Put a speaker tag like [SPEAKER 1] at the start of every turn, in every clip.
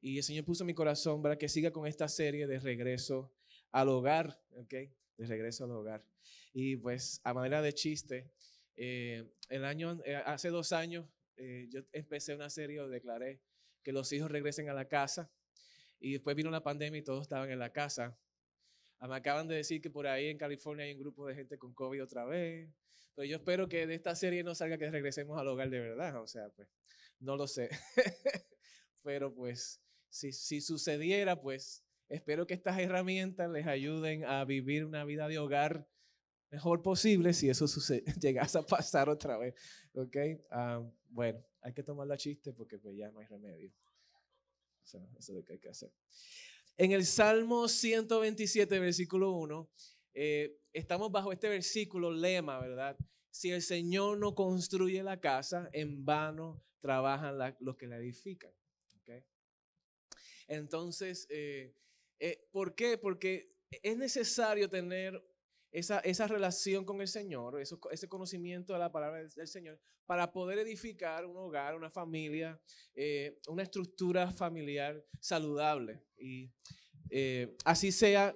[SPEAKER 1] Y el Señor puso mi corazón para que siga con esta serie de regreso al hogar, ¿ok? De regreso al hogar. Y pues a manera de chiste, eh, el año, eh, hace dos años eh, yo empecé una serie declaré que los hijos regresen a la casa. Y después vino la pandemia y todos estaban en la casa. Ah, me acaban de decir que por ahí en California hay un grupo de gente con COVID otra vez. Entonces pues, yo espero que de esta serie no salga que regresemos al hogar de verdad. O sea, pues no lo sé. Pero pues si, sucediera, pues espero que estas herramientas les ayuden a vivir una vida de hogar mejor posible si eso sucede, llegase a pasar otra vez. ¿Ok? Ah, bueno, hay que tomar la chiste porque pues ya no hay remedio. eso es lo que hay que hacer. En el Salmo 127, versículo 1, eh, estamos bajo este versículo lema, ¿verdad? Si el Señor no construye la casa, en vano trabajan los que la edifican. Entonces, eh, eh, ¿por qué? Porque es necesario tener esa, relación con el Señor, ese conocimiento de la palabra del Señor, para poder edificar un hogar, una familia, eh, una estructura familiar saludable. Y así sea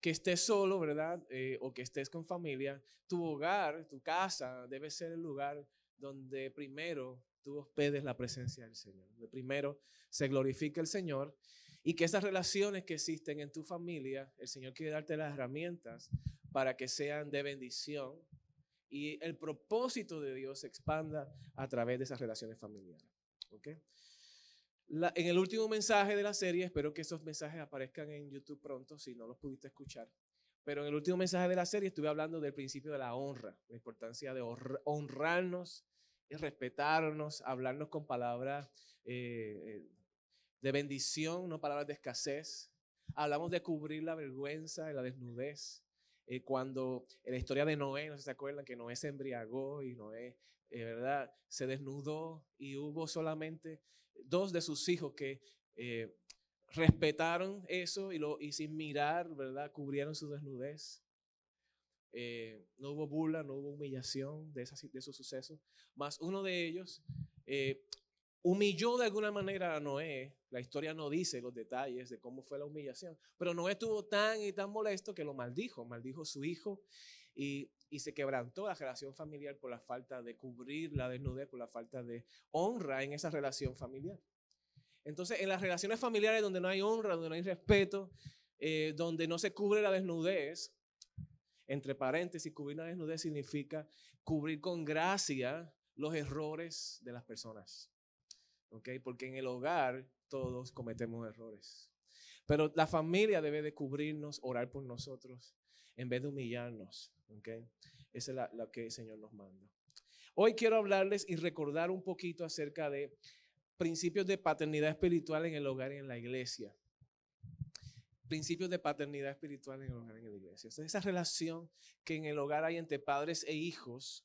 [SPEAKER 1] que estés solo, ¿verdad? o que estés con familia, tu hogar, tu casa debe ser el lugar donde primero tú hospedes la presencia del Señor. De primero, se glorifica el Señor y que esas relaciones que existen en tu familia, el Señor quiere darte las herramientas para que sean de bendición y el propósito de Dios se expanda a través de esas relaciones familiares. ¿okay? en el último mensaje de la serie, espero que esos mensajes aparezcan en YouTube pronto si no los pudiste escuchar. Pero en el último mensaje de la serie estuve hablando del principio de la honra, la importancia de honrarnos respetarnos, hablarnos con palabras eh, de bendición, no palabras de escasez. Hablamos de cubrir la vergüenza y la desnudez. Eh, cuando en la historia de Noé, no sé se acuerdan, que Noé se embriagó y Noé, eh, ¿verdad? Se desnudó y hubo solamente dos de sus hijos que respetaron eso y, lo, y sin mirar, ¿verdad? Cubrieron su desnudez. Eh, no hubo burla, no hubo humillación de, de esos sucesos. Más uno de ellos eh, humilló de alguna manera a Noé. La historia no dice los detalles de cómo fue la humillación, pero Noé estuvo tan y tan molesto que lo maldijo, maldijo a su hijo y, se quebrantó la relación familiar por la falta de cubrir la desnudez, por la falta de honra en esa relación familiar. Entonces, en las relaciones familiares donde no hay honra, donde no hay respeto, eh, donde no se cubre la desnudez, entre paréntesis, cubrir la desnudez significa cubrir con gracia los errores de las personas. ¿Ok? Porque en el hogar todos cometemos errores. Pero la familia debe de cubrirnos, orar por nosotros, en vez de humillarnos. Esa es la, la que el Señor nos manda. Hoy quiero hablarles y recordar un poquito acerca de principios de paternidad espiritual en el hogar y en la iglesia principios de paternidad espiritual en el hogar, en la iglesia. Entonces, esa relación que en el hogar hay entre padres e hijos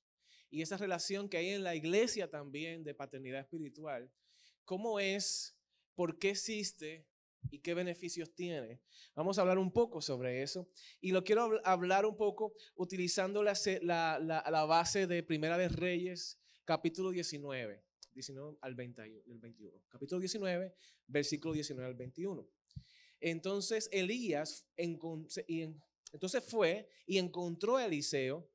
[SPEAKER 1] y esa relación que hay en la iglesia también de paternidad espiritual, ¿cómo es? ¿Por qué existe? ¿Y qué beneficios tiene? Vamos a hablar un poco sobre eso. Y lo quiero hablar un poco utilizando la, base de Primera de Reyes, capítulo 19, 19 al 21. Capítulo 19, versículo 19 al 21. Entonces Elías entonces fue y encontró a Eliseo,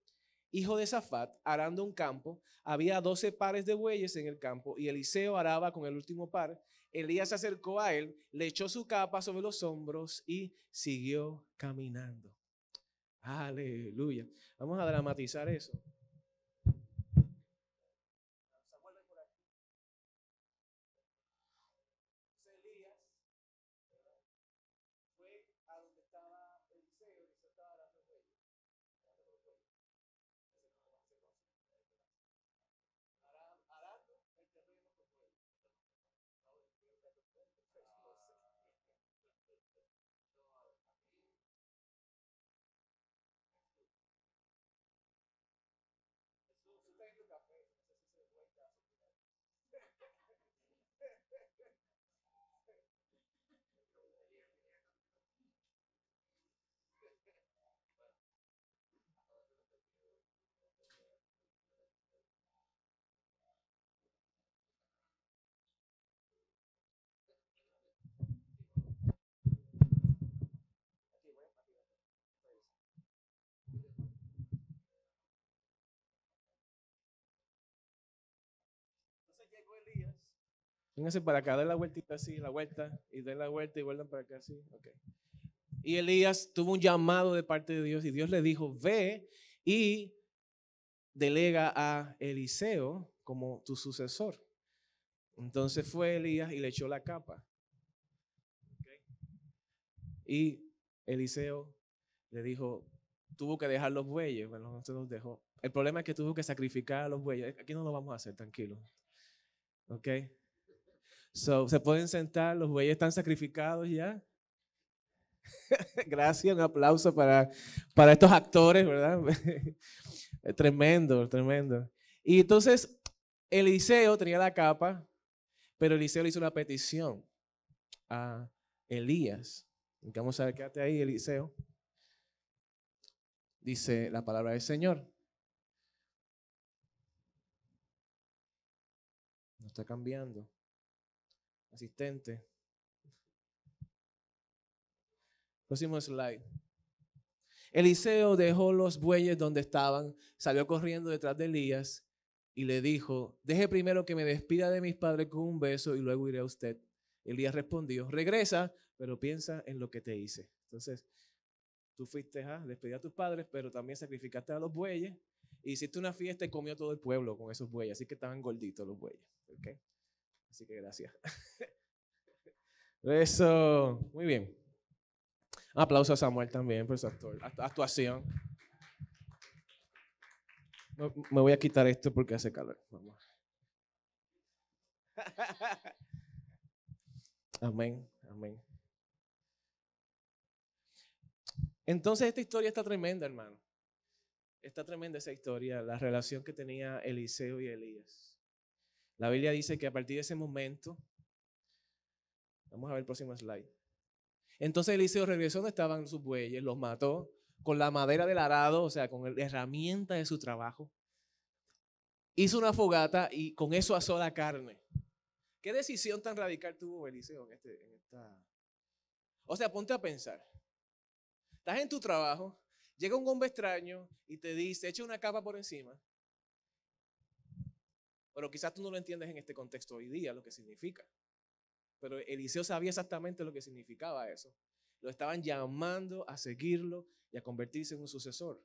[SPEAKER 1] hijo de Safat, arando un campo. Había doce pares de bueyes en el campo y Eliseo araba con el último par. Elías se acercó a él, le echó su capa sobre los hombros y siguió caminando. Aleluya. Vamos a dramatizar eso. fíjense para acá, den la vueltita así, la vuelta, y den la vuelta y vuelvan para acá así. Okay. Y Elías tuvo un llamado de parte de Dios y Dios le dijo, ve y delega a Eliseo como tu sucesor. Entonces fue Elías y le echó la capa. Okay. Y Eliseo le dijo, tuvo que dejar los bueyes, bueno, no se los dejó. El problema es que tuvo que sacrificar a los bueyes. Aquí no lo vamos a hacer, tranquilo. ¿Ok? So, se pueden sentar, los bueyes están sacrificados ya. Gracias, un aplauso para, para estos actores, ¿verdad? tremendo, tremendo. Y entonces, Eliseo tenía la capa, pero Eliseo le hizo una petición a Elías. Vamos a ver, quédate ahí, Eliseo. Dice la palabra del Señor. No está cambiando asistente. Próximo slide. Eliseo dejó los bueyes donde estaban, salió corriendo detrás de Elías y le dijo, deje primero que me despida de mis padres con un beso y luego iré a usted. Elías respondió, regresa, pero piensa en lo que te hice. Entonces, tú fuiste a despedir a tus padres, pero también sacrificaste a los bueyes, y hiciste una fiesta y comió todo el pueblo con esos bueyes, así que estaban gorditos los bueyes. ¿okay? Así que gracias. Eso, muy bien. Un aplauso a Samuel también por su actuación. Me voy a quitar esto porque hace calor. Amén, amén. Entonces esta historia está tremenda, hermano. Está tremenda esa historia, la relación que tenía Eliseo y Elías. La Biblia dice que a partir de ese momento, vamos a ver el próximo slide. Entonces Eliseo regresó donde estaban sus bueyes, los mató con la madera del arado, o sea, con la herramienta de su trabajo. Hizo una fogata y con eso asó la carne. ¿Qué decisión tan radical tuvo Eliseo en, este, en esta... O sea, ponte a pensar. Estás en tu trabajo, llega un hombre extraño y te dice, echa una capa por encima, pero quizás tú no lo entiendes en este contexto hoy día, lo que significa. Pero Eliseo sabía exactamente lo que significaba eso. Lo estaban llamando a seguirlo y a convertirse en un sucesor.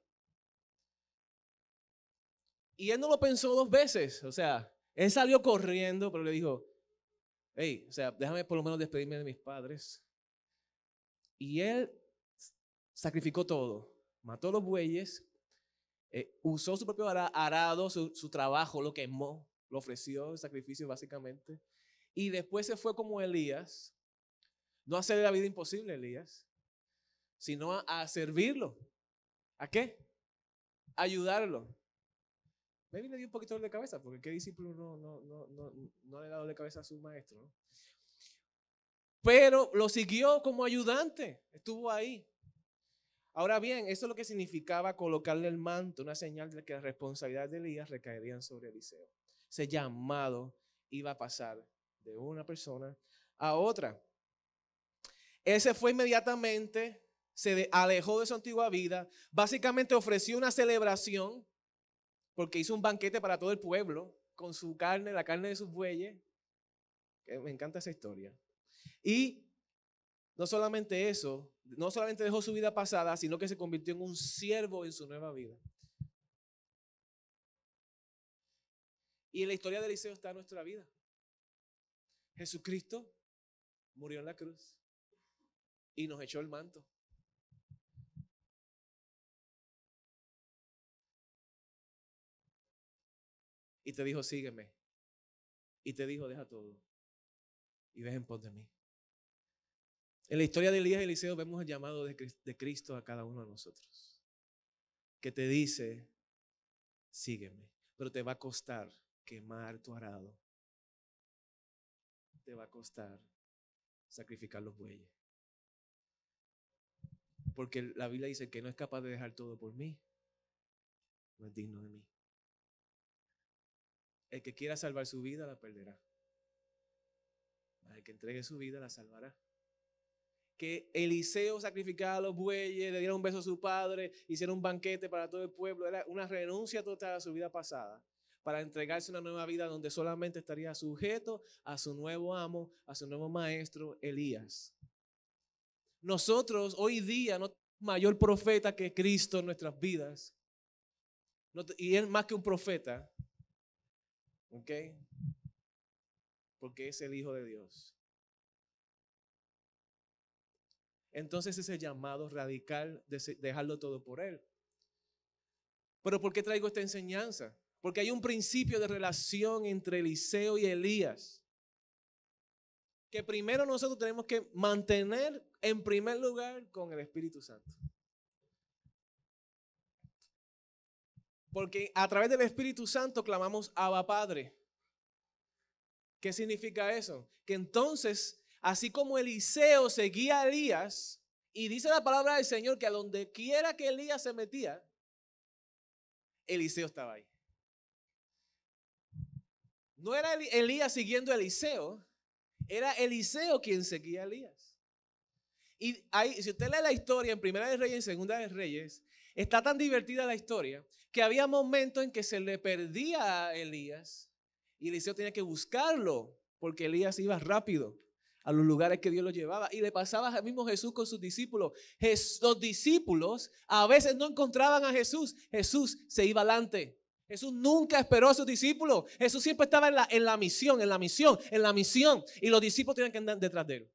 [SPEAKER 1] Y él no lo pensó dos veces. O sea, él salió corriendo, pero le dijo, hey, o sea, déjame por lo menos despedirme de mis padres. Y él sacrificó todo. Mató los bueyes, eh, usó su propio arado, su trabajo, lo quemó lo ofreció en sacrificio básicamente. Y después se fue como Elías, no a hacer la vida imposible, Elías, sino a, servirlo. ¿A qué? A ayudarlo. me le dio un poquito de cabeza, porque qué discípulo no, no, no, le ha dado de cabeza a su maestro. Pero lo siguió como ayudante, estuvo ahí. Ahora bien, eso es lo que significaba colocarle el manto, una señal de que la responsabilidad de Elías recaería sobre Eliseo ese llamado iba a pasar de una persona a otra. Él se fue inmediatamente, se alejó de su antigua vida, básicamente ofreció una celebración, porque hizo un banquete para todo el pueblo, con su carne, la carne de sus bueyes. Me encanta esa historia. Y no solamente eso, no solamente dejó su vida pasada, sino que se convirtió en un siervo en su nueva vida. Y en la historia de Eliseo está nuestra vida. Jesucristo murió en la cruz y nos echó el manto. Y te dijo, sígueme. Y te dijo, deja todo. Y ven en pos de mí. En la historia de Elías y Eliseo vemos el llamado de Cristo a cada uno de nosotros. Que te dice, sígueme. Pero te va a costar quemar tu arado. Te va a costar sacrificar los bueyes. Porque la Biblia dice que no es capaz de dejar todo por mí. No es digno de mí. El que quiera salvar su vida la perderá. El que entregue su vida la salvará. Que Eliseo sacrificara los bueyes, le dieron un beso a su padre, hicieron un banquete para todo el pueblo. Era una renuncia total a su vida pasada para entregarse una nueva vida donde solamente estaría sujeto a su nuevo amo, a su nuevo maestro, Elías. Nosotros hoy día no tenemos mayor profeta que Cristo en nuestras vidas. y es más que un profeta. ¿Ok? Porque es el Hijo de Dios. Entonces ese llamado radical de dejarlo todo por Él. Pero ¿por qué traigo esta enseñanza? Porque hay un principio de relación entre Eliseo y Elías. Que primero nosotros tenemos que mantener en primer lugar con el Espíritu Santo. Porque a través del Espíritu Santo clamamos Abba Padre. ¿Qué significa eso? Que entonces, así como Eliseo seguía a Elías, y dice la palabra del Señor que a donde quiera que Elías se metía, Eliseo estaba ahí. No era Elías siguiendo a Eliseo, era Eliseo quien seguía a Elías. Y ahí, si usted lee la historia en Primera de Reyes y Segunda de Reyes, está tan divertida la historia que había momentos en que se le perdía a Elías y Eliseo tenía que buscarlo porque Elías iba rápido a los lugares que Dios lo llevaba. Y le pasaba al mismo Jesús con sus discípulos. los discípulos a veces no encontraban a Jesús. Jesús se iba adelante. Jesús nunca esperó a sus discípulos. Jesús siempre estaba en la, misión, en la misión, en la misión. Y los discípulos tenían que andar detrás de él.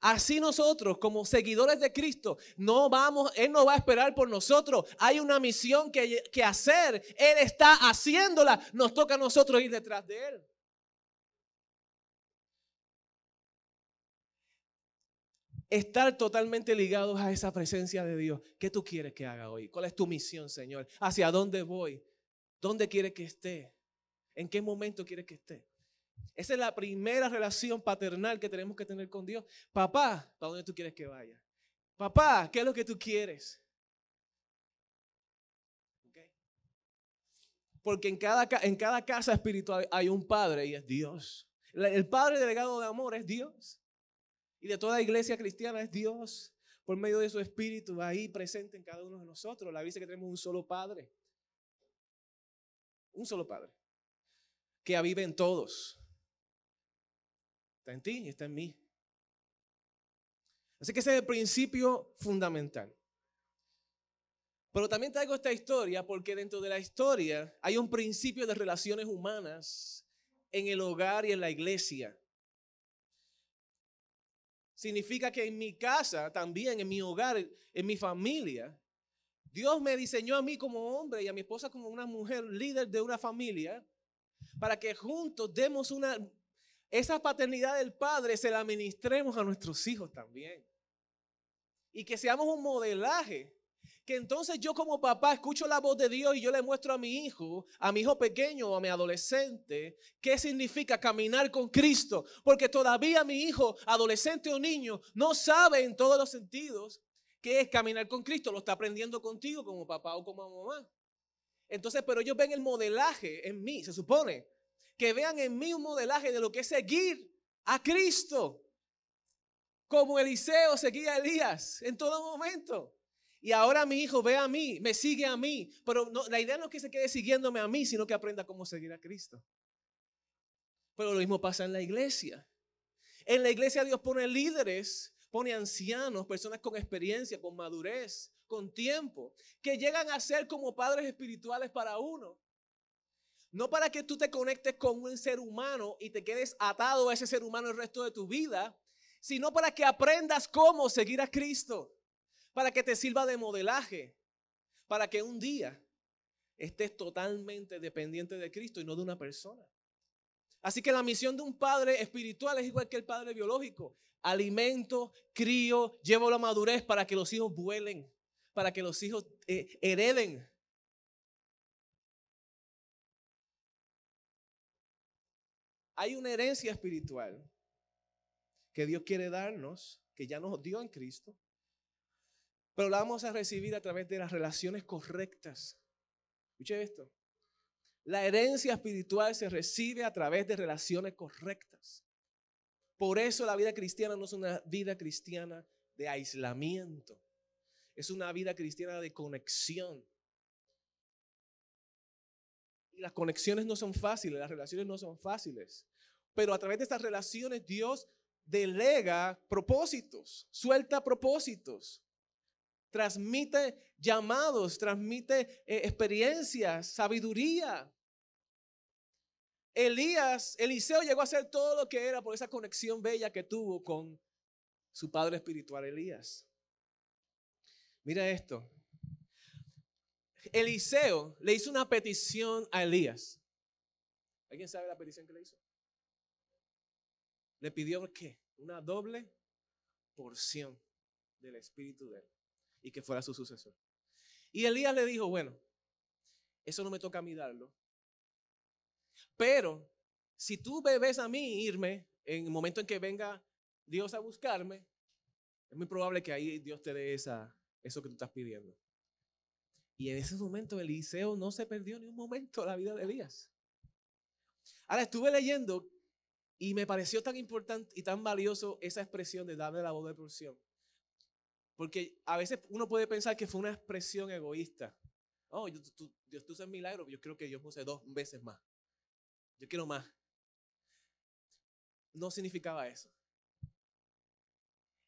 [SPEAKER 1] Así nosotros, como seguidores de Cristo, no vamos, Él no va a esperar por nosotros. Hay una misión que, que, hacer. Él está haciéndola. Nos toca a nosotros ir detrás de Él. Estar totalmente ligados a esa presencia de Dios. ¿Qué tú quieres que haga hoy? ¿Cuál es tu misión, Señor? ¿Hacia dónde voy? ¿Dónde quiere que esté? ¿En qué momento quiere que esté? Esa es la primera relación paternal que tenemos que tener con Dios. Papá, ¿para dónde tú quieres que vaya? Papá, ¿qué es lo que tú quieres? Porque en cada, en cada casa espiritual hay un padre y es Dios. El padre delegado de amor es Dios. Y de toda iglesia cristiana es Dios. Por medio de su espíritu ahí presente en cada uno de nosotros. La Biblia que tenemos un solo padre. Un solo Padre. Que avive en todos. Está en ti y está en mí. Así que ese es el principio fundamental. Pero también traigo esta historia porque dentro de la historia hay un principio de relaciones humanas en el hogar y en la iglesia. Significa que en mi casa, también en mi hogar, en mi familia, Dios me diseñó a mí como hombre y a mi esposa como una mujer líder de una familia para que juntos demos una esa paternidad del padre se la ministremos a nuestros hijos también. Y que seamos un modelaje que entonces yo como papá escucho la voz de Dios y yo le muestro a mi hijo, a mi hijo pequeño o a mi adolescente, qué significa caminar con Cristo. Porque todavía mi hijo, adolescente o niño, no sabe en todos los sentidos que es caminar con Cristo? Lo está aprendiendo contigo como papá o como mamá. Entonces, pero ellos ven el modelaje en mí, se supone. Que vean en mí un modelaje de lo que es seguir a Cristo. Como Eliseo seguía a Elías en todo momento. Y ahora mi hijo ve a mí, me sigue a mí. Pero no, la idea no es que se quede siguiéndome a mí, sino que aprenda cómo seguir a Cristo. Pero lo mismo pasa en la iglesia. En la iglesia Dios pone líderes Pone ancianos, personas con experiencia, con madurez, con tiempo, que llegan a ser como padres espirituales para uno. No para que tú te conectes con un ser humano y te quedes atado a ese ser humano el resto de tu vida, sino para que aprendas cómo seguir a Cristo, para que te sirva de modelaje, para que un día estés totalmente dependiente de Cristo y no de una persona. Así que la misión de un padre espiritual es igual que el padre biológico. Alimento, crío, llevo la madurez para que los hijos vuelen, para que los hijos eh, hereden. Hay una herencia espiritual que Dios quiere darnos, que ya nos dio en Cristo, pero la vamos a recibir a través de las relaciones correctas. Escuche esto. La herencia espiritual se recibe a través de relaciones correctas. Por eso la vida cristiana no es una vida cristiana de aislamiento. Es una vida cristiana de conexión. Y las conexiones no son fáciles, las relaciones no son fáciles. Pero a través de estas relaciones Dios delega propósitos, suelta propósitos, transmite llamados, transmite eh, experiencias, sabiduría. Elías, Eliseo llegó a hacer todo lo que era por esa conexión bella que tuvo con su padre espiritual, Elías. Mira esto. Eliseo le hizo una petición a Elías. ¿Alguien sabe la petición que le hizo? Le pidió qué? Una doble porción del espíritu de él y que fuera su sucesor. Y Elías le dijo, bueno, eso no me toca a mí darlo, pero si tú bebes a mí irme en el momento en que venga Dios a buscarme, es muy probable que ahí Dios te dé esa, eso que tú estás pidiendo. Y en ese momento Eliseo no se perdió ni un momento la vida de Elías. Ahora estuve leyendo y me pareció tan importante y tan valioso esa expresión de darle la voz de porción. Porque a veces uno puede pensar que fue una expresión egoísta. Oh, Dios, tú, se milagro, yo creo que Dios me dos veces más yo quiero más. No significaba eso.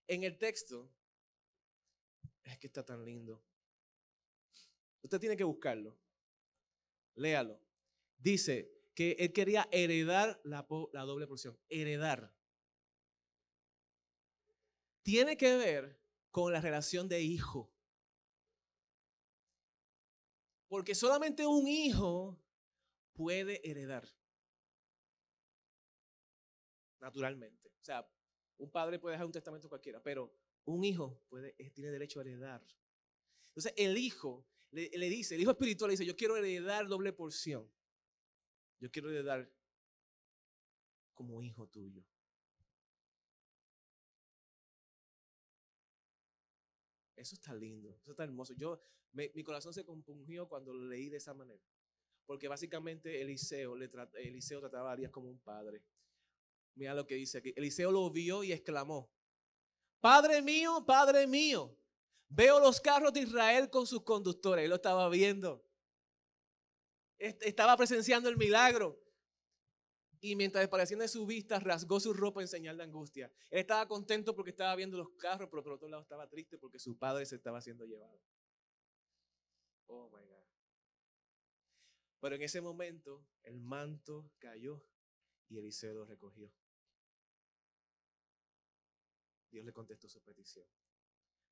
[SPEAKER 1] En el texto, es que está tan lindo. Usted tiene que buscarlo. Léalo. Dice que él quería heredar la, doble porción. Heredar. Tiene que ver con la relación de hijo. Porque solamente un hijo puede heredar naturalmente. O sea, un padre puede dejar un testamento cualquiera, pero un hijo puede, eh, tiene derecho a heredar. Entonces, el hijo le, dice, el hijo espiritual le dice, yo quiero heredar doble porción. Yo quiero heredar como hijo tuyo. Eso está lindo, eso está hermoso. Yo, mi corazón se compungió cuando lo leí de esa manera. Porque básicamente Eliseo, le Eliseo trataba a Arias como un padre. Mira lo que dice aquí. Eliseo lo vio y exclamó, Padre mío, Padre mío, veo los carros de Israel con sus conductores. Él lo estaba viendo. Estaba presenciando el milagro. Y mientras desapareció de su vista, rasgó su ropa en señal de angustia. Él estaba contento porque estaba viendo los carros, pero por otro lado estaba triste porque su padre se estaba siendo llevado. Oh my God. Pero en ese momento el manto cayó y Eliseo lo recogió. Dios le contestó su petición.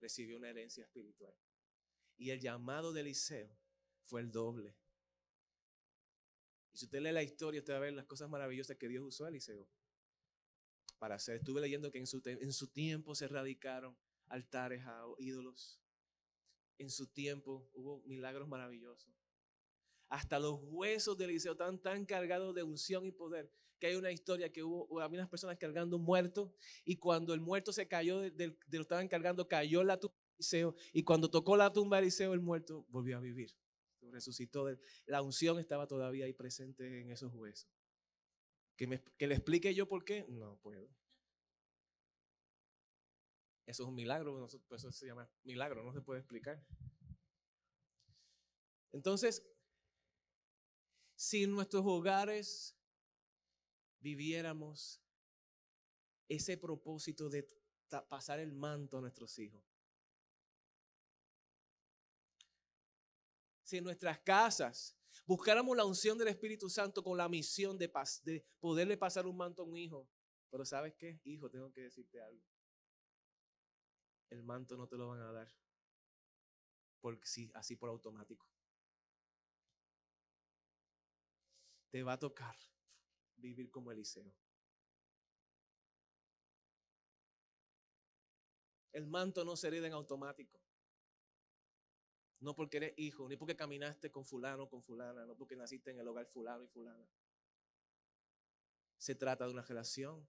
[SPEAKER 1] Recibió una herencia espiritual. Y el llamado de Eliseo fue el doble. Y si usted lee la historia, usted va a ver las cosas maravillosas que Dios usó a Eliseo para hacer. Estuve leyendo que en su, en su tiempo se erradicaron altares a ídolos. En su tiempo hubo milagros maravillosos. Hasta los huesos de Eliseo tan tan cargados de unción y poder que hay una historia que hubo, había unas personas cargando un muerto y cuando el muerto se cayó, de, lo estaban cargando, cayó la tumba de Eliseo y cuando tocó la tumba de Eliseo, el muerto volvió a vivir. Resucitó, la unción estaba todavía ahí presente en esos huesos. ¿Que, que le explique yo por qué, no puedo. Eso es un milagro, eso se llama milagro, no se puede explicar. Entonces, si nuestros hogares viviéramos ese propósito de pasar el manto a nuestros hijos. Si en nuestras casas buscáramos la unción del Espíritu Santo con la misión de, poderle pasar un manto a un hijo, pero ¿sabes qué? Hijo, tengo que decirte algo. El manto no te lo van a dar. Porque sí, así por automático. Te va a tocar vivir como Eliseo. El manto no se hereda en automático. No porque eres hijo, ni porque caminaste con fulano, con fulana, no porque naciste en el hogar fulano y fulana. Se trata de una relación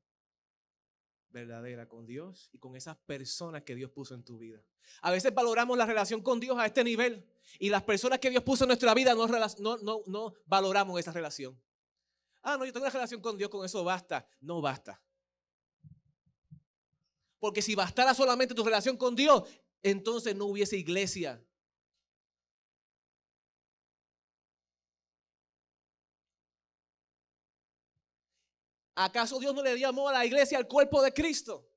[SPEAKER 1] verdadera con Dios y con esas personas que Dios puso en tu vida. A veces valoramos la relación con Dios a este nivel y las personas que Dios puso en nuestra vida no, no, no valoramos esa relación ah, no, yo tengo una relación con Dios, con eso basta. No basta. Porque si bastara solamente tu relación con Dios, entonces no hubiese iglesia. ¿Acaso Dios no le amor a la iglesia al cuerpo de Cristo?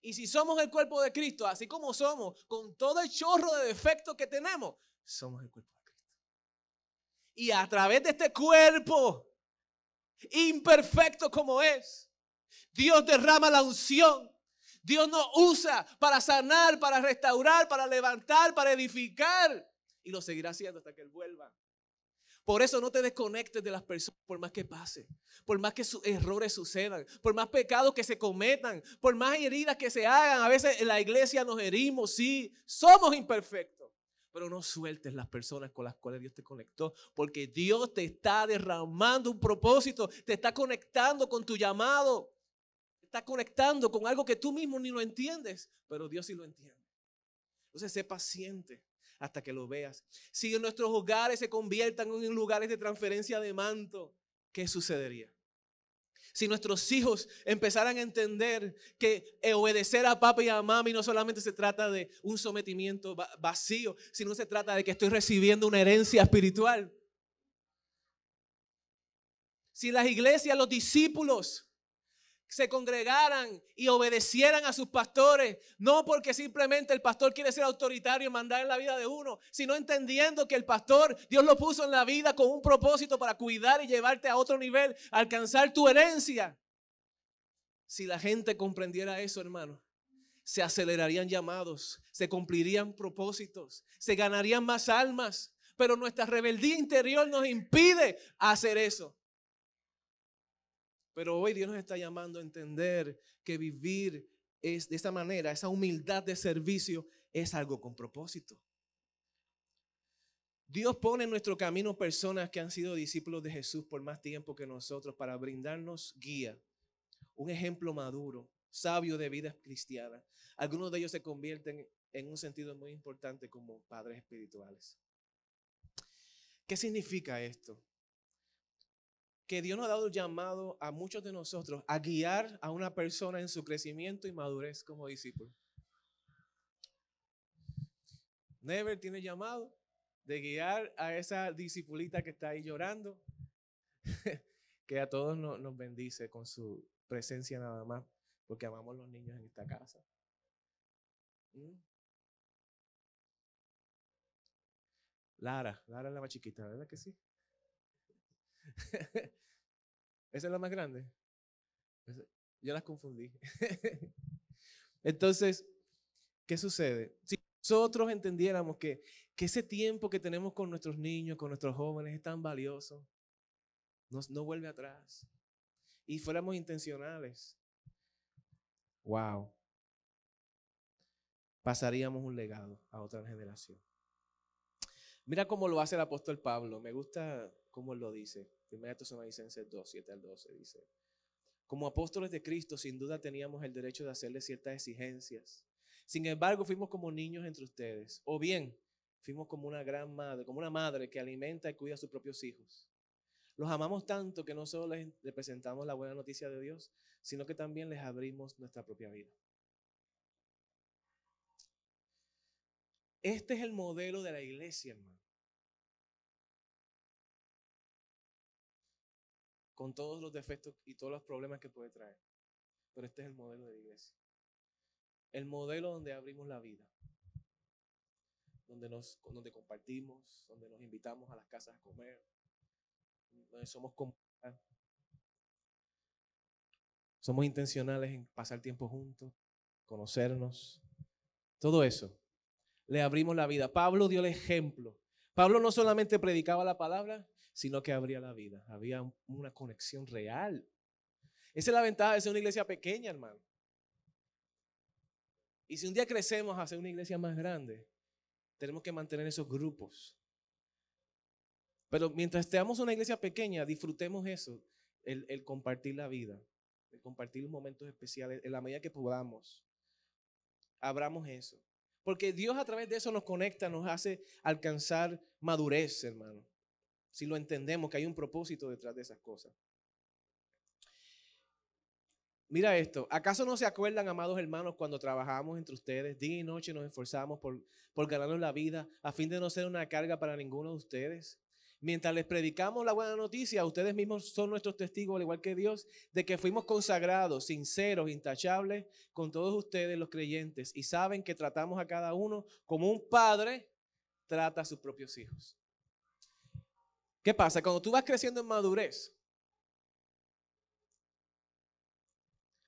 [SPEAKER 1] Y si somos el cuerpo de Cristo, así como somos, con todo el chorro de defectos que tenemos, somos el cuerpo de Cristo. Y a través de este cuerpo, imperfecto como es, Dios derrama la unción. Dios nos usa para sanar, para restaurar, para levantar, para edificar. Y lo seguirá haciendo hasta que Él vuelva. Por eso no te desconectes de las personas, por más que pase, por más que sus errores sucedan, por más pecados que se cometan, por más heridas que se hagan. A veces en la iglesia nos herimos, sí, somos imperfectos. Pero no sueltes las personas con las cuales Dios te conectó, porque Dios te está derramando un propósito, te está conectando con tu llamado, te está conectando con algo que tú mismo ni lo entiendes, pero Dios sí lo entiende. Entonces, sé paciente hasta que lo veas. Si nuestros hogares se conviertan en lugares de transferencia de manto, ¿qué sucedería? si nuestros hijos empezaran a entender que eh, obedecer a Papa y a mami no solamente se trata de un sometimiento vacío, sino se trata de que estoy recibiendo una herencia espiritual. Si las iglesias, los discípulos se congregaran y obedecieran a sus pastores, no porque simplemente el pastor quiere ser autoritario y mandar en la vida de uno, sino entendiendo que el pastor Dios lo puso en la vida con un propósito para cuidar y llevarte a otro nivel, alcanzar tu herencia. Si la gente comprendiera eso, hermano, se acelerarían llamados, se cumplirían propósitos, se ganarían más almas, pero nuestra rebeldía interior nos impide hacer eso. Pero hoy Dios nos está llamando a entender que vivir es de esa manera, esa humildad de servicio, es algo con propósito. Dios pone en nuestro camino personas que han sido discípulos de Jesús por más tiempo que nosotros para brindarnos guía, un ejemplo maduro, sabio de vida cristiana. Algunos de ellos se convierten en un sentido muy importante como padres espirituales. ¿Qué significa esto? que Dios nos ha dado el llamado a muchos de nosotros a guiar a una persona en su crecimiento y madurez como discípulo. Never tiene llamado de guiar a esa discipulita que está ahí llorando, que a todos nos, bendice con su presencia nada más, porque amamos los niños en esta casa. Mm. Lara, Lara es la más chiquita, ¿verdad que sí? Esa es la más grande. Yo las confundí. Entonces, ¿qué sucede? Si nosotros entendiéramos que, que ese tiempo que tenemos con nuestros niños, con nuestros jóvenes, es tan valioso, nos, no vuelve atrás, y fuéramos intencionales, wow, pasaríamos un legado a otra generación. Mira cómo lo hace el apóstol Pablo. Me gusta cómo lo dice. Primera Tesalonicenses 2, 7 al 12 dice. Como apóstoles de Cristo, sin duda teníamos el derecho de hacerle ciertas exigencias. Sin embargo, fuimos como niños entre ustedes. O bien, fuimos como una gran madre, como una madre que alimenta y cuida a sus propios hijos. Los amamos tanto que no solo les presentamos la buena noticia de Dios, sino que también les abrimos nuestra propia vida. Este es el modelo de la iglesia, hermano. Con todos los defectos y todos los problemas que puede traer. Pero este es el modelo de la iglesia. El modelo donde abrimos la vida. Donde, nos, donde compartimos, donde nos invitamos a las casas a comer. Donde somos Somos intencionales en pasar tiempo juntos, conocernos. Todo eso le abrimos la vida. Pablo dio el ejemplo. Pablo no solamente predicaba la palabra, sino que abría la vida. Había una conexión real. Esa es la ventaja de ser una iglesia pequeña, hermano. Y si un día crecemos a ser una iglesia más grande, tenemos que mantener esos grupos. Pero mientras estemos una iglesia pequeña, disfrutemos eso, el, el compartir la vida, el compartir los momentos especiales, en la medida que podamos. Abramos eso. Porque Dios a través de eso nos conecta, nos hace alcanzar madurez, hermano. Si lo entendemos, que hay un propósito detrás de esas cosas. Mira esto, ¿acaso no se acuerdan, amados hermanos, cuando trabajamos entre ustedes, día y noche nos esforzamos por, por ganarnos la vida a fin de no ser una carga para ninguno de ustedes? Mientras les predicamos la buena noticia, ustedes mismos son nuestros testigos, al igual que Dios, de que fuimos consagrados, sinceros, intachables con todos ustedes los creyentes y saben que tratamos a cada uno como un padre trata a sus propios hijos. ¿Qué pasa? Cuando tú vas creciendo en madurez,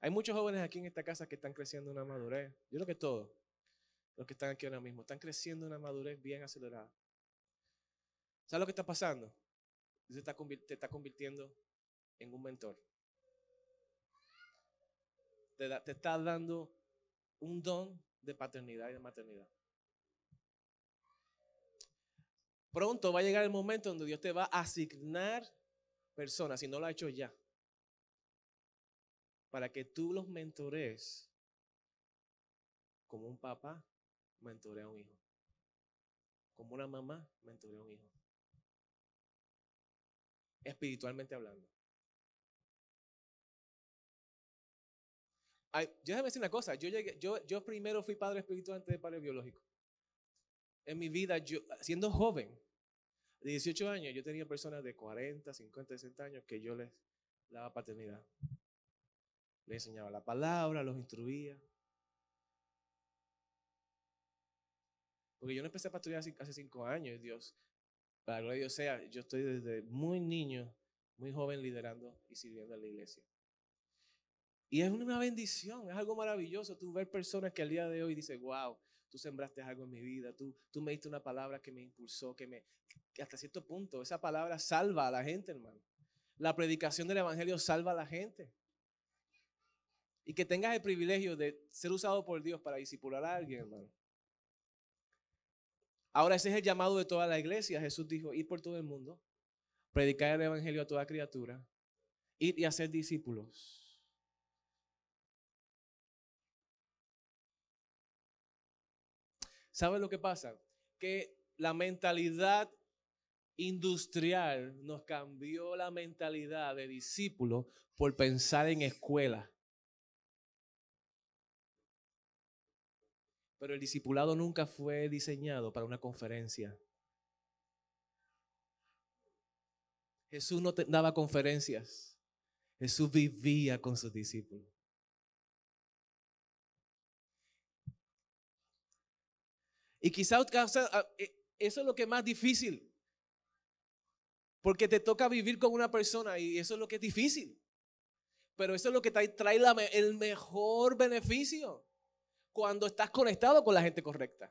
[SPEAKER 1] hay muchos jóvenes aquí en esta casa que están creciendo en una madurez. Yo creo que todos los que están aquí ahora mismo están creciendo en una madurez bien acelerada. ¿Sabes lo que está pasando? Te está, convirtiendo en un mentor. Te, está dando un don de paternidad y de maternidad. Pronto va a llegar el momento donde Dios te va a asignar personas, si no lo ha hecho ya, para que tú los mentores como un papá mentore a un hijo, como una mamá mentore a un hijo espiritualmente hablando. déjame decir una cosa, yo, llegué, yo, yo primero fui padre espiritual antes de padre biológico. En mi vida, yo, siendo joven, de 18 años, yo tenía personas de 40, 50, 60 años que yo les daba paternidad. Les enseñaba la palabra, los instruía. Porque yo no empecé a pastorear hace cinco años, Dios para que Dios sea, yo estoy desde muy niño, muy joven liderando y sirviendo en la iglesia. Y es una bendición, es algo maravilloso tú ver personas que al día de hoy dicen, wow, tú sembraste algo en mi vida, tú, tú me diste una palabra que me impulsó, que me, que hasta cierto punto, esa palabra salva a la gente, hermano. La predicación del Evangelio salva a la gente. Y que tengas el privilegio de ser usado por Dios para disipular a alguien, hermano. Ahora ese es el llamado de toda la iglesia. Jesús dijo, ir por todo el mundo, predicar el Evangelio a toda criatura, ir y hacer discípulos. ¿Sabes lo que pasa? Que la mentalidad industrial nos cambió la mentalidad de discípulo por pensar en escuela. Pero el discipulado nunca fue diseñado para una conferencia. Jesús no daba conferencias. Jesús vivía con sus discípulos. Y quizás ah, eh, eso es lo que es más difícil. Porque te toca vivir con una persona y eso es lo que es difícil. Pero eso es lo que trae, el mejor beneficio cuando estás conectado con la gente correcta.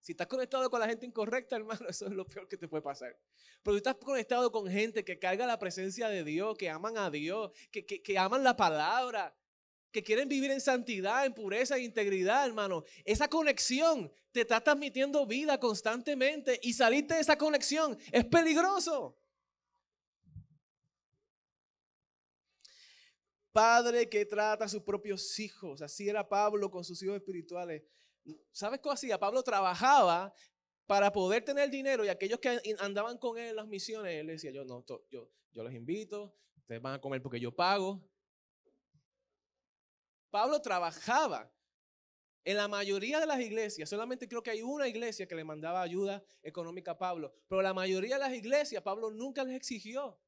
[SPEAKER 1] Si estás conectado con la gente incorrecta, hermano, eso es lo peor que te puede pasar. Pero si estás conectado con gente que carga la presencia de Dios, que aman a Dios, que, aman la palabra, que quieren vivir en santidad, en pureza e integridad, hermano. Esa conexión te está transmitiendo vida constantemente y salirte de esa conexión es peligroso. padre que trata a sus propios hijos. Así era Pablo con sus hijos espirituales. ¿Sabes qué hacía? Pablo trabajaba para poder tener dinero y aquellos que andaban con él en las misiones, él decía, yo no, yo, yo los invito, ustedes van a comer porque yo pago. Pablo trabajaba. En la mayoría de las iglesias, solamente creo que hay una iglesia que le mandaba ayuda económica a Pablo, pero la mayoría de las iglesias Pablo nunca les exigió.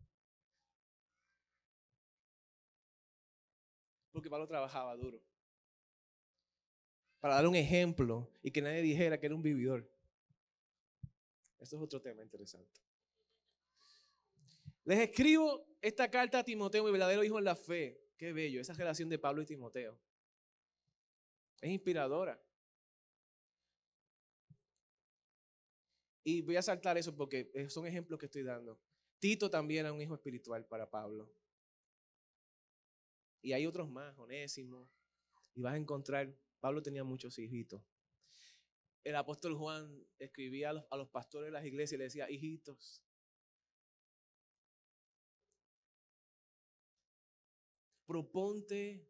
[SPEAKER 1] porque Pablo trabajaba duro. Para dar un ejemplo y que nadie dijera que era un vividor. Esto es otro tema interesante. Les escribo esta carta a Timoteo, mi verdadero hijo en la fe. Qué bello, esa relación de Pablo y Timoteo. Es inspiradora. Y voy a saltar eso porque son ejemplos que estoy dando. Tito también era un hijo espiritual para Pablo. Y hay otros más, Onésimo. Y vas a encontrar, Pablo tenía muchos hijitos. El apóstol Juan escribía a los, pastores de las iglesias y le decía, hijitos, proponte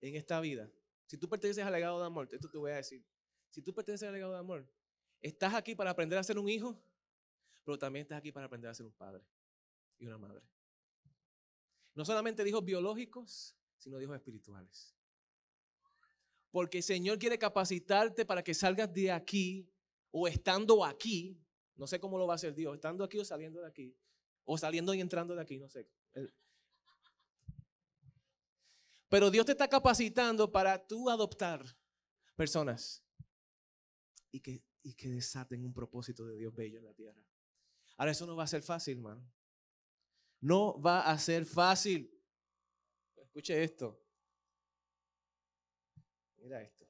[SPEAKER 1] en esta vida. Si tú perteneces al legado de amor, esto te voy a decir. Si tú perteneces al legado de amor, estás aquí para aprender a ser un hijo, pero también estás aquí para aprender a ser un padre y una madre. No solamente hijos biológicos, sino de espirituales. Porque el Señor quiere capacitarte para que salgas de aquí o estando aquí, no sé cómo lo va a hacer Dios, estando aquí o saliendo de aquí, o saliendo y entrando de aquí, no sé. Pero Dios te está capacitando para tú adoptar personas y que, y que desaten un propósito de Dios bello en la tierra. Ahora eso no va a ser fácil, hermano. No va a ser fácil. Escuche esto. Mira esto.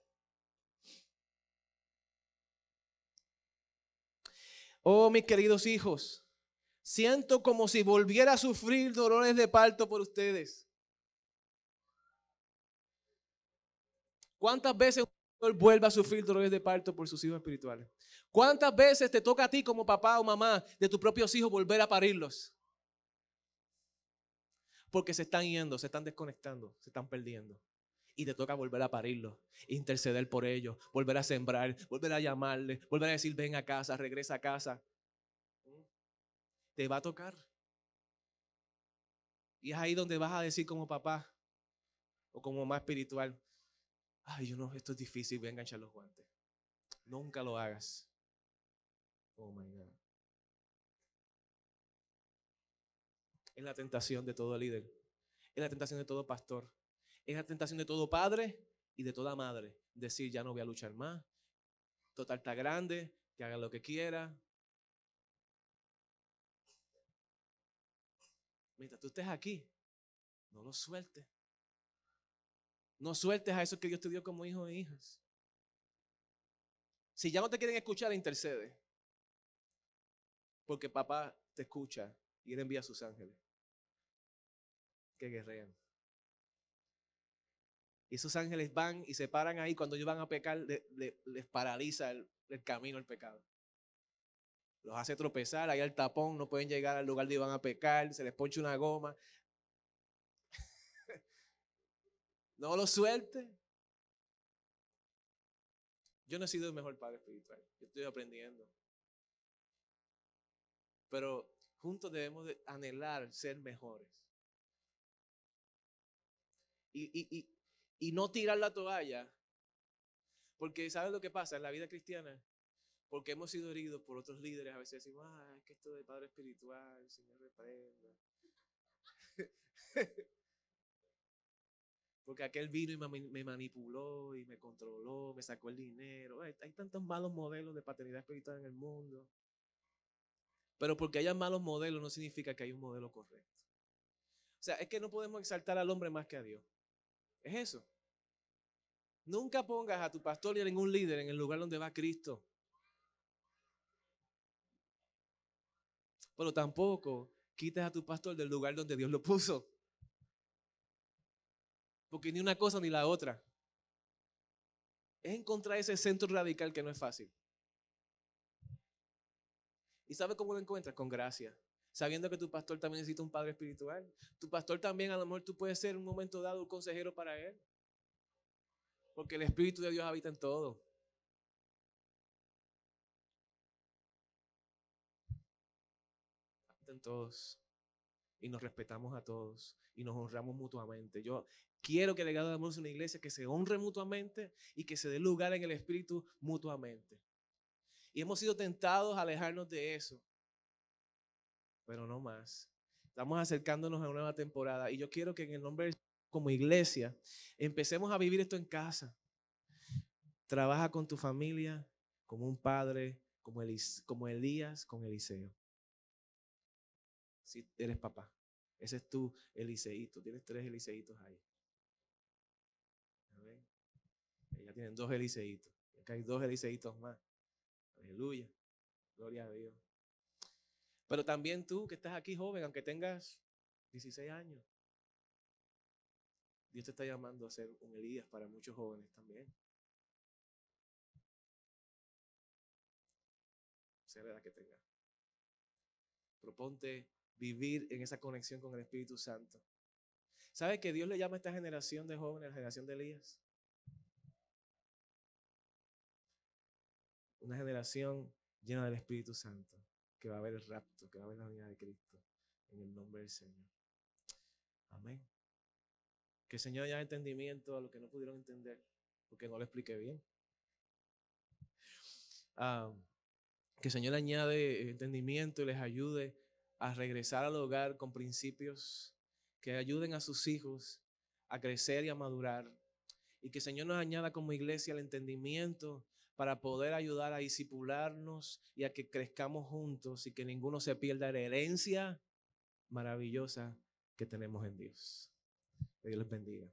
[SPEAKER 1] Oh, mis queridos hijos, siento como si volviera a sufrir dolores de parto por ustedes. ¿Cuántas veces vuelve a sufrir dolores de parto por sus hijos espirituales? ¿Cuántas veces te toca a ti como papá o mamá de tus propios hijos volver a parirlos? porque se están yendo, se están desconectando, se están perdiendo. Y te toca volver a parirlos, interceder por ellos, volver a sembrar, volver a llamarle, volver a decir, ven a casa, regresa a casa. Mm. Te va a tocar. Y es ahí donde vas a decir como papá o como mamá espiritual, ay, yo no, esto es difícil, voy a enganchar los guantes. Nunca lo hagas. Oh, my God. es la tentación de todo líder, es la tentación de todo pastor, es la tentación de todo padre y de toda madre. Decir, ya no voy a luchar más, total está grande, que haga lo que quiera. Mientras tú estés aquí, no lo sueltes. No sueltes a eso que Dios te dio como hijo e hijas. Si ya no te quieren escuchar, intercede. Porque papá te escucha y él envía a sus ángeles que guerrean. Y esos ángeles van y se paran ahí. Cuando ellos van a pecar, les paraliza el, camino el pecado. Los hace tropezar, ahí al tapón, no pueden llegar al lugar donde van a pecar, se les ponche una goma. no lo suelte. Yo no he sido el mejor padre espiritual, yo estoy aprendiendo. Pero juntos debemos anhelar ser mejores y, no tirar la toalla. Porque ¿sabes lo que pasa en la vida cristiana? Porque hemos sido heridos por otros líderes, a veces decimos, ah, es que esto de Padre Espiritual, el Señor reprenda. Porque aquel vino y me manipuló y me controló, me sacó el dinero. Hay, tantos malos modelos de paternidad espiritual en el mundo. Pero porque haya malos modelos no significa que haya un modelo correcto. O sea, es que no podemos exaltar al hombre más que a Dios. Es eso. Nunca pongas a tu pastor y a ningún líder en el lugar donde va Cristo. Pero tampoco quites a tu pastor del lugar donde Dios lo puso. Porque ni una cosa ni la otra. Es encontrar ese centro radical que no es fácil. ¿Y sabes cómo lo encuentras? Con gracia sabiendo que tu pastor también necesita un padre espiritual. Tu pastor también, a lo mejor tú puedes ser un momento dado un consejero para él. Porque el Espíritu de Dios habita en todo. Habita en todos. Y nos respetamos a todos. Y nos honramos mutuamente. Yo quiero que el legado de amor sea una iglesia que se honre mutuamente y que se dé lugar en el Espíritu mutuamente. Y hemos sido tentados a alejarnos de eso pero no más. Estamos acercándonos a una nueva temporada y yo quiero que en el nombre de como iglesia empecemos a vivir esto en casa. Trabaja con tu familia, como un padre, como, como Elías, con Eliseo. Si eres papá, ese es tu Eliseíto. Tienes tres Eliseitos ahí. Ya tienen dos Eliseitos. Acá hay dos Eliseitos más. Aleluya. Gloria a Dios. Pero también tú que estás aquí joven, aunque tengas 16 años, Dios te está llamando a ser un Elías para muchos jóvenes también. Sea la edad que tengas. Proponte vivir en esa conexión con el Espíritu Santo. ¿Sabe que Dios le llama a esta generación de jóvenes, la generación de Elías? Una generación llena del Espíritu Santo que va a haber el rapto, que va a haber la vida de Cristo, en el nombre del Señor. Amén. Que el Señor añade entendimiento a los que no pudieron entender, porque no lo expliqué bien. que el Señor añade entendimiento y les ayude a regresar al hogar con principios que ayuden a sus hijos a crecer y a madurar. Y que el Señor nos añada como iglesia el entendimiento para poder ayudar a disipularnos y a que crezcamos juntos y que ninguno se pierda la herencia maravillosa que tenemos en Dios. Que Dios les bendiga.